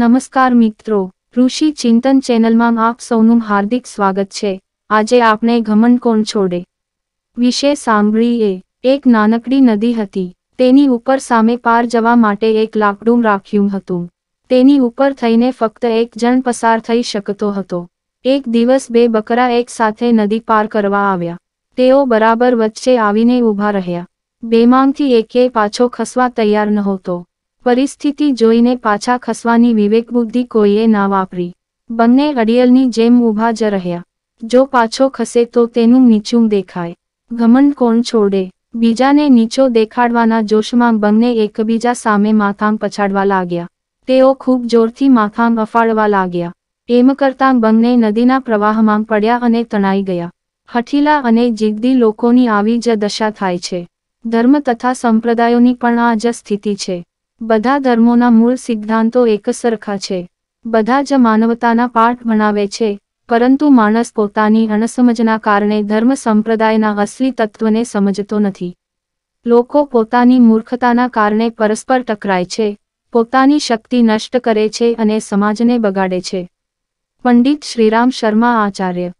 નમસ્કાર મિત્રો ઋષિ ચિંતન ચેનલમાં આપ સૌનું હાર્દિક સ્વાગત છે આજે આપણે ઘમંડ કોણ છોડે વિશે સાંભળીએ એક નાનકડી નદી હતી તેની ઉપર સામે પાર જવા માટે એક લાકડું રાખ્યું હતું તેની ઉપર થઈને ફક્ત એક જણ પસાર થઈ શકતો હતો એક દિવસ બે બકરા એક સાથે નદી પાર કરવા આવ્યા તેઓ બરાબર વચ્ચે આવીને ઊભા રહ્યા બેમાંથી એકે પાછો ખસવા તૈયાર નહોતો પરિસ્થિતિ જોઈને પાછા ખસવાની વિવેકબુદ્ધિ કોઈએ ના વાપરી બંને અડિયલની જેમ ઊભા જ રહ્યા જો પાછો ખસે તો તેનું નીચું દેખાય ઘમંડ કોણ છોડે બીજાને નીચો દેખાડવાના જોશમાં બંને એકબીજા સામે માથામ પછાડવા લાગ્યા તેઓ ખૂબ જોરથી માથામ અફાળવા લાગ્યા એમ કરતાં બંને નદીના પ્રવાહમાં પડ્યા અને તણાઈ ગયા હઠીલા અને જિદ્દી લોકોની આવી જ દશા થાય છે ધર્મ તથા સંપ્રદાયોની પણ આ જ સ્થિતિ છે બધા ધર્મોના મૂળ સિદ્ધાંતો એક સરખા છે બધા જ માનવતાના પાઠ ભણાવે છે પરંતુ માણસ પોતાની અણસમજના કારણે ધર્મ સંપ્રદાયના અસલી તત્વને સમજતો નથી લોકો પોતાની મૂર્ખતાના કારણે પરસ્પર ટકરાય છે પોતાની શક્તિ નષ્ટ કરે છે અને સમાજને બગાડે છે પંડિત શ્રીરામ શર્મા આચાર્ય